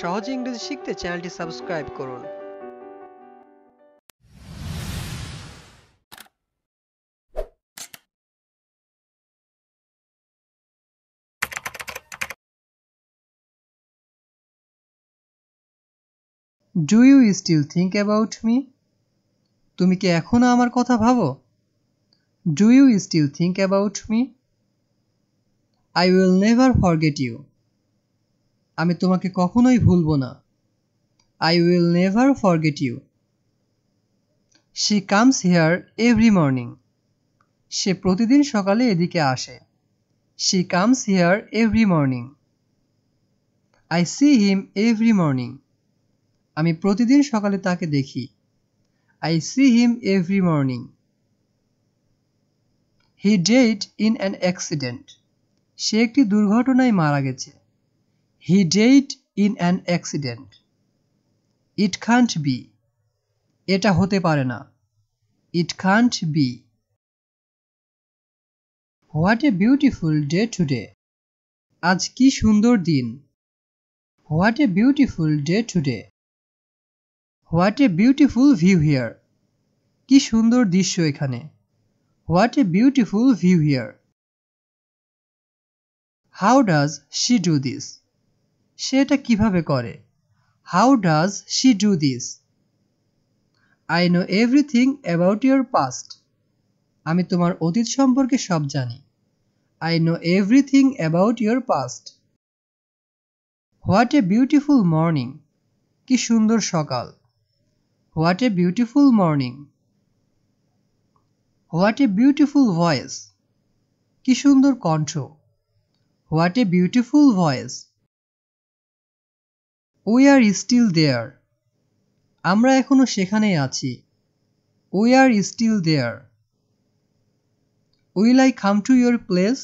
সহজে ইংরেজি শিখতে চ্যানেলটি সাবস্ক্রাইব করুন do you still think about me তুমি কি এখনও আমার কথা ভাবো do you still think about me I will never forget you আমি তোমাকে কখনোই ভুলব না I will never forget you she comes here every morning সে প্রতিদিন সকালে এদিকে আসে she comes here every morning I see him every morning আমি প্রতিদিন সকালে তাকে দেখি I see him every morning he date in an accident সে একটি দুর্ঘটনায় মারা গেছে He died in an accident. It can't be. এটা হতে পারে না it can't be what a beautiful day today আজ কি সুন্দর দিন what a beautiful day today what a beautiful view here কি সুন্দর দৃশ্য এখানে what a beautiful view here how does she do this সে এটা কিভাবে করে how does she do this I know everything about your past আমি তোমার অতীত সম্পর্কে সব জানি I know everything about your past what a beautiful morning কি সুন্দর সকাল what a beautiful morning what a beautiful voice কি সুন্দর কণ্ঠ what a beautiful voice we are still there আমরা এখনও সেখানেই আছি we are still there will I come to your place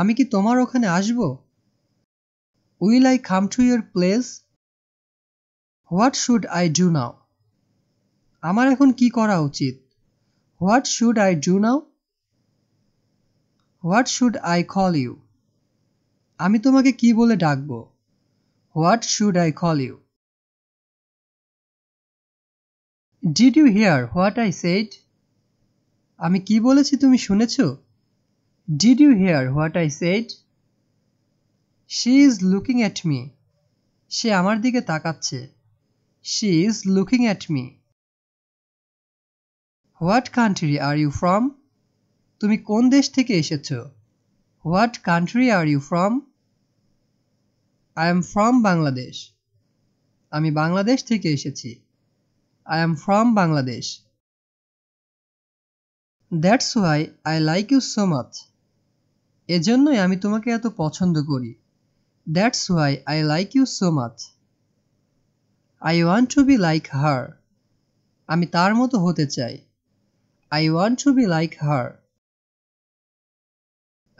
আমি কি তোমার ওখানে আসব will I come to your place what should I do now আমার এখন কি করা উচিত what should I do now what should I call you আমি তোমাকে কি বলে ডাকবো What should I call you? Did you hear what I said? আমি কি বলেছি তুমি শুনেছ did you hear what I said she is looking at me সে আমার দিকে তাকাচ্ছে she is looking at me what country are you from তুমি কোন দেশ থেকে এসেছো what country are you from I am from Bangladesh আমি বাংলাদেশ থেকে এসেছি I am from Bangladesh that's why I like you so much এজন্যই আমি তোমাকে এত পছন্দ করি that's why I like you so much I want to be like her আমি তার মতো হতে চাই I want to be like her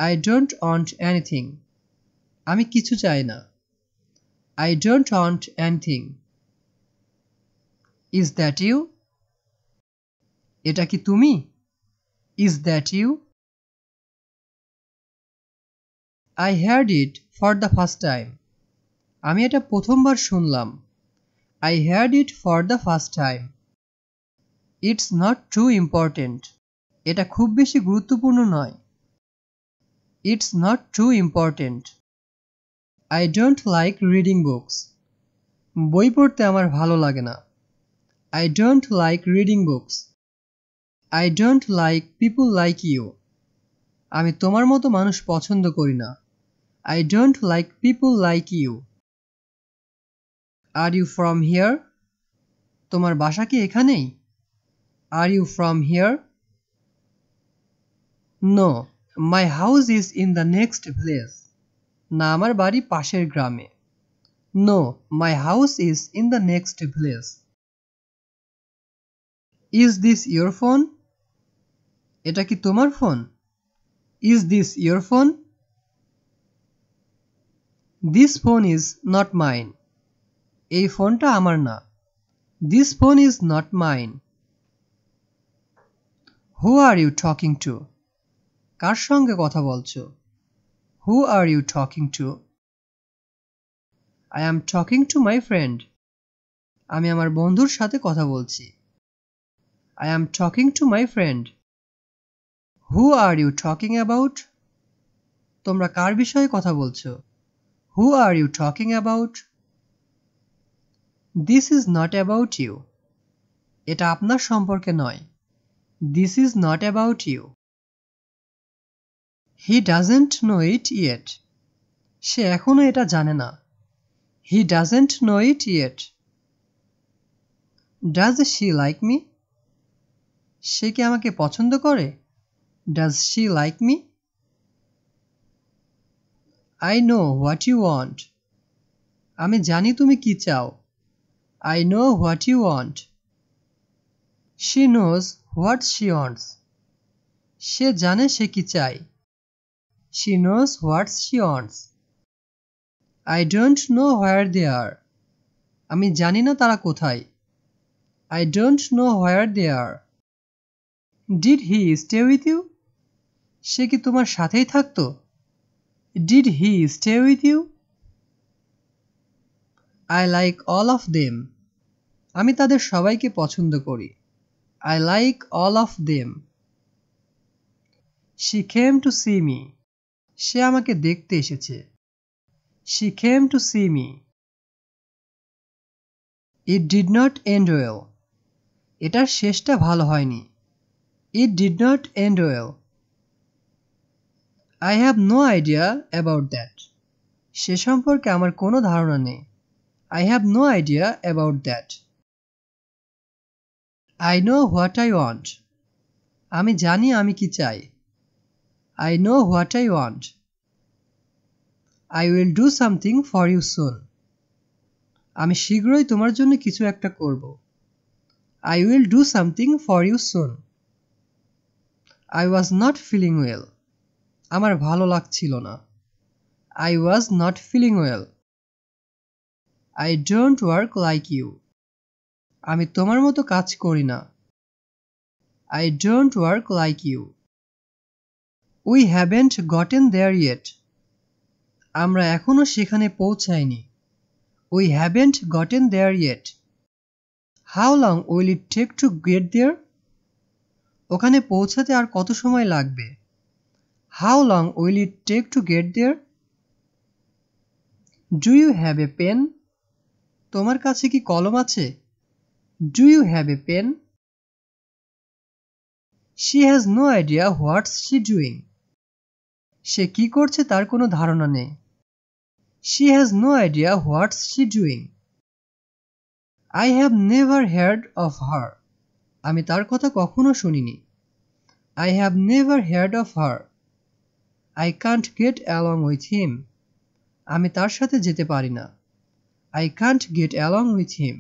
I don't want anything আমি কিছু চাই না I don't want anything. Is that you? এটা কি তুমি? Is that you? I heard it for the first time. আমি এটা প্রথমবার শুনলাম। I heard it for the first time. It's not too important. এটা খুব বেশি গুরুত্বপূর্ণ নয়। It's not too important. I don't like reading books বই পড়তে আমার ভালো লাগে না I don't like reading books I don't like people like you আমি তোমার মতো মানুষ পছন্দ করি না I don't like people like you are you from here তোমার বাসা কি এখানেই are you from here no my house is in the next place না আমার বাড়ি পাশের গ্রামে no my house is in the next village is this your phone এটা কি তোমার phone is this your phone this phone is not mine এই ফোনটা আমার না this phone is not mine who are you talking to কার সঙ্গে কথা বলছো Who are you talking to? I am talking to my friend. আমি আমার বন্ধুর সাথে কথা বলছি I am talking to my friend who are you talking about তোমরা কার বিষয়ে কথা বলছো who are you talking about this is not about you এটা আপনার সম্পর্কে নয় this is not about you he doesn't know it yet সে এখনও এটা জানে না he doesn't know it yet does she like me সে কি আমাকে পছন্দ করে does she like me I know what you want আমি জানি তুমি কি চাও I know what you want she knows what she wants সে জানে সে কি চায় She knows what she wants. I don't know where they are. আমি জানি না তারা কোথায় I don't know where they are did he stay with you সে কি তোমার সাথেই থাকতো did he stay with you I like all of them আমি তাদের সবাইকে পছন্দ করি I like all of them she came to see me সে আমাকে দেখতে এসেছে she came to see me it did not end well এটার শেষটা ভালো হয়নি it did not end well I have no idea about that সে সম্পর্কে আমার কোনো ধারণা নেই I have no idea about that I know what I want আমি জানি আমি কি চাই I know what I want. I will do something for you soon আমি শীঘ্রই তোমার জন্য কিছু একটা করব I will do something for you soon I was not feeling well আমার ভালো লাগছিল না I was not feeling well I don't work like you আমি তোমার মতো কাজ করি না I don't work like you we haven't gotten there yet আমরা এখনও সেখানে পৌঁছাইনি we haven't gotten there yet how long will it take to get there ওখানে পৌঁছাতে আর কত সময় লাগবে how long will it take to get there do you have a pen তোমার কাছে কি কলম আছে do you have a pen she has no idea what's she doing সে কি করছে তার কোনো ধারণা নেই she has no idea what's she doing I have never heard of her আমি তার কথা কখনো শুনিনি I have never heard of her I can't get along with him আমি তার সাথে যেতে পারি না I can't get along with him